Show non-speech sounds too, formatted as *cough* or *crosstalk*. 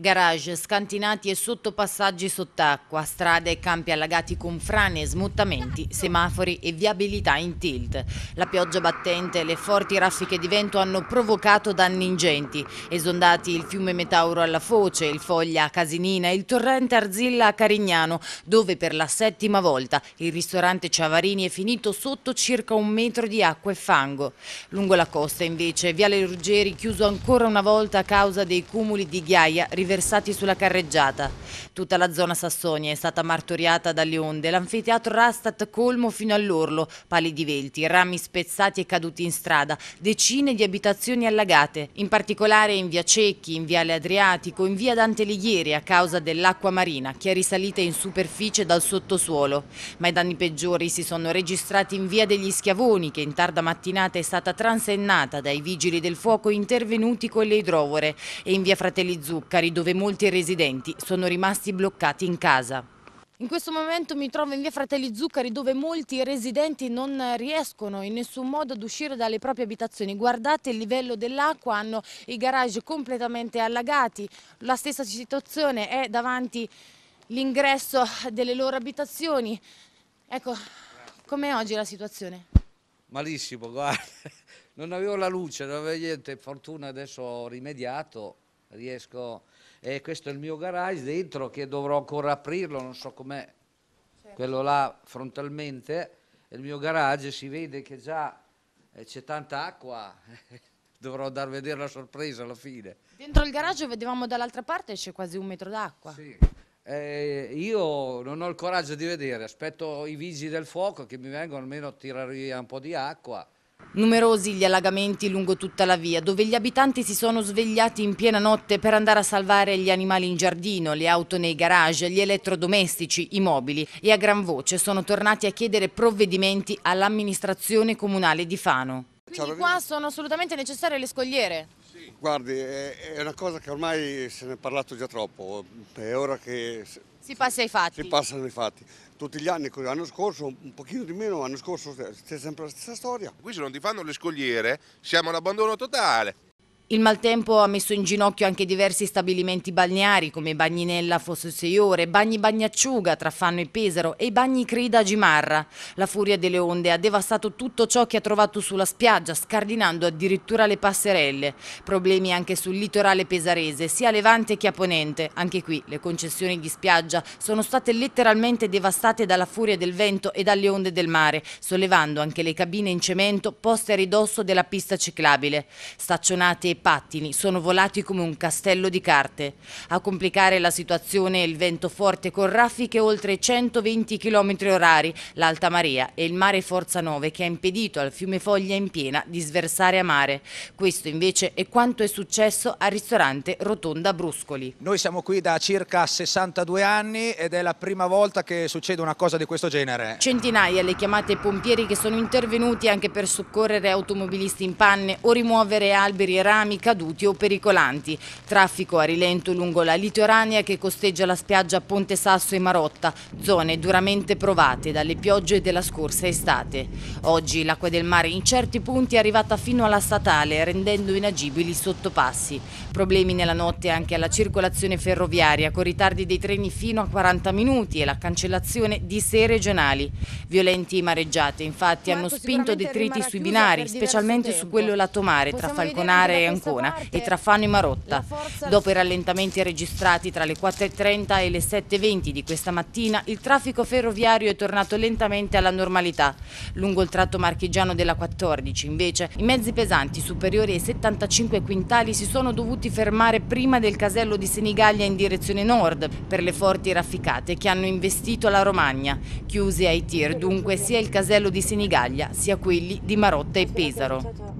Garage, scantinati e sottopassaggi sott'acqua, strade e campi allagati con frane e smottamenti, semafori e viabilità in tilt. La pioggia battente e le forti raffiche di vento hanno provocato danni ingenti, esondati il fiume Metauro alla Foce, il Foglia a Casinina e il torrente Arzilla a Carignano, dove per la settima volta il ristorante Ciavarini è finito sotto circa un metro di acqua e fango. Lungo la costa invece, Viale Ruggeri chiuso ancora una volta a causa dei cumuli di ghiaia riversati riversati sulla carreggiata. Tutta la zona Sassonia è stata martoriata dalle onde, l'anfiteatro Rastat colmo fino all'orlo, pali di velti, rami spezzati e caduti in strada, decine di abitazioni allagate, in particolare in via Cecchi, in viale Adriatico, in via Dante Lighieri a causa dell'acqua marina che è risalita in superficie dal sottosuolo. Ma i danni peggiori si sono registrati in via degli Schiavoni che in tarda mattinata è stata transennata dai vigili del fuoco intervenuti con le idrovore e in via Fratelli Zuccari dove molti residenti sono rimasti bloccati in casa. In questo momento mi trovo in via Fratelli Zuccari dove molti residenti non riescono in nessun modo ad uscire dalle proprie abitazioni. Guardate il livello dell'acqua, hanno i garage completamente allagati. La stessa situazione è davanti all'ingresso delle loro abitazioni. Ecco, com'è oggi la situazione? Malissimo, *laughs* guarda. Non avevo la luce, non avevo niente, fortuna adesso ho rimediato riesco, eh, questo è il mio garage dentro che dovrò ancora aprirlo, non so com'è, certo. quello là frontalmente, il mio garage si vede che già eh, c'è tanta acqua, *laughs* dovrò dar vedere la sorpresa alla fine. Dentro il garage vedevamo dall'altra parte c'è quasi un metro d'acqua. Sì. Eh, io non ho il coraggio di vedere, aspetto i vigili del fuoco che mi vengono almeno a tirare via un po' di acqua Numerosi gli allagamenti lungo tutta la via, dove gli abitanti si sono svegliati in piena notte per andare a salvare gli animali in giardino, le auto nei garage, gli elettrodomestici, i mobili e a gran voce sono tornati a chiedere provvedimenti all'amministrazione comunale di Fano. Quindi qua sono assolutamente necessarie le scogliere? Guardi, è una cosa che ormai se ne è parlato già troppo, è ora che... Si passa ai fatti. Si passano i fatti. Tutti gli anni, l'anno scorso, un pochino di meno, l'anno scorso c'è sempre la stessa storia. Qui se non ti fanno le scogliere siamo all'abbandono totale. Il maltempo ha messo in ginocchio anche diversi stabilimenti balneari come Bagninella Fosso Seiore, Bagni Bagnacciuga tra Fanno e Pesaro e i Bagni Crida a Gimarra. La furia delle onde ha devastato tutto ciò che ha trovato sulla spiaggia, scardinando addirittura le passerelle. Problemi anche sul litorale pesarese, sia a levante che a ponente. Anche qui le concessioni di spiaggia sono state letteralmente devastate dalla furia del vento e dalle onde del mare, sollevando anche le cabine in cemento poste a ridosso della pista ciclabile. Staccionate e pattini sono volati come un castello di carte. A complicare la situazione il vento forte con raffiche oltre 120 km orari, l'Alta Maria e il mare Forza 9 che ha impedito al fiume Foglia in piena di sversare a mare. Questo invece è quanto è successo al ristorante Rotonda Bruscoli. Noi siamo qui da circa 62 anni ed è la prima volta che succede una cosa di questo genere. Centinaia le chiamate pompieri che sono intervenuti anche per soccorrere automobilisti in panne o rimuovere alberi e rami rami caduti o pericolanti. Traffico a rilento lungo la litoranea che costeggia la spiaggia Ponte Sasso e Marotta, zone duramente provate dalle piogge della scorsa estate. Oggi l'acqua del mare in certi punti è arrivata fino alla statale, rendendo inagibili i sottopassi. Problemi nella notte anche alla circolazione ferroviaria, con ritardi dei treni fino a 40 minuti e la cancellazione di sei regionali. Violenti mareggiate infatti hanno spinto detriti sui binari, specialmente tempo. su quello lato mare, Possiamo tra Falconare e Ancona. Ancona e tra Fano e Marotta. Dopo i rallentamenti registrati tra le 4.30 e le 7.20 di questa mattina, il traffico ferroviario è tornato lentamente alla normalità. Lungo il tratto marchigiano della 14, invece, i mezzi pesanti superiori ai 75 quintali si sono dovuti fermare prima del casello di Senigallia in direzione nord per le forti rafficate che hanno investito la Romagna. Chiusi ai tir dunque sia il casello di Senigallia sia quelli di Marotta e Pesaro.